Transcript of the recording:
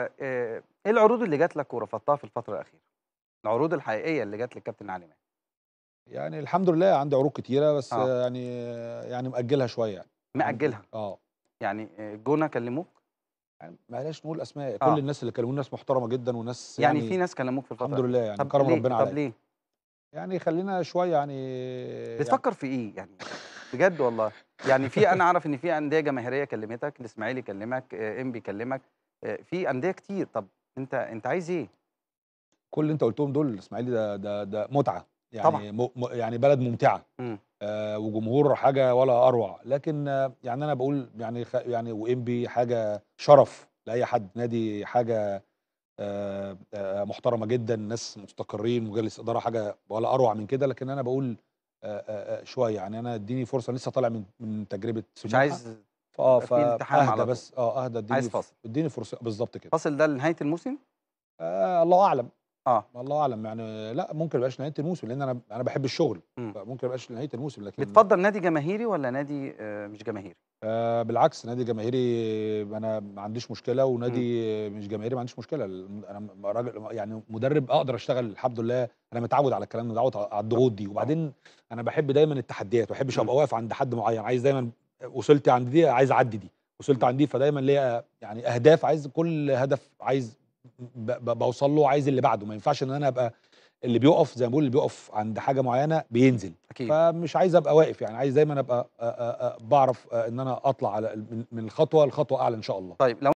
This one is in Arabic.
آه، آه، ايه العروض اللي جات لك ورفضتها في الفتره الاخيره العروض الحقيقيه اللي جات للكابتن علي ماهر يعني الحمد لله عندي عروض كتيره بس آه. يعني يعني ماجلها شويه يعني ماجلها اه يعني جونه كلموك يعني معلش نقول اسماء آه. كل الناس اللي كلموني ناس محترمه جدا وناس يعني, يعني في ناس كلموك في الفتره الحمد لله يعني كرم ربنا عليك طب ليه يعني خلينا شويه يعني, يعني بتفكر يعني في ايه يعني بجد والله يعني في انا اعرف ان في انديه جماهيريه كلمتك الاسماعيلي كلمك آه، ام بي كلمك آه، في انديه كتير طب انت انت عايز ايه كل اللي انت قلتهم دول الاسماعيلي ده ده ده متعه يعني طبعا. م يعني بلد ممتعه آه وجمهور حاجه ولا اروع لكن آه يعني انا بقول يعني خ يعني وانبي حاجه شرف لاي حد نادي حاجه آه آه محترمه جدا ناس مستقرين مجلس اداره حاجه ولا اروع من كده لكن انا بقول آه،, آه آه شويه يعني انا اديني فرصه لسه طالع من من تجربه سموحه مش عايز اه اهدى بس اه اهدى اديني عايز فاصل اديني فرصه بالظبط كده فاصل ده لنهايه الموسم آه الله اعلم اه الله اعلم يعني لا ممكن ما يبقاش نهايه الموسم لان انا انا بحب الشغل م. فممكن يبقاش نهايه الموسم لكن بتفضل نادي جماهيري ولا نادي آه مش جماهيري آه بالعكس نادي جماهيري انا ما عنديش مشكله ونادي م. مش جماهيري ما عنديش مشكله انا راجل يعني مدرب اقدر اشتغل الحمد لله انا متعود على الكلام ده متعود على الضغوط دي وبعدين آه. انا بحب دايما التحديات ما بحبش ابقى واقف عند حد معين عايز دايما وصلت عند دي عايز اعدي دي وصلت عند دي فدايما ليا يعني اهداف عايز كل هدف عايز بوصل له عايز اللي بعده ما ينفعش ان انا ابقى اللي بيقف زي ما بقول اللي بيقف عند حاجه معينه بينزل أكيد. فمش عايز ابقى واقف يعني عايز دايما ابقى بعرف ان انا اطلع على من الخطوه لخطوه اعلى ان شاء الله طيب لو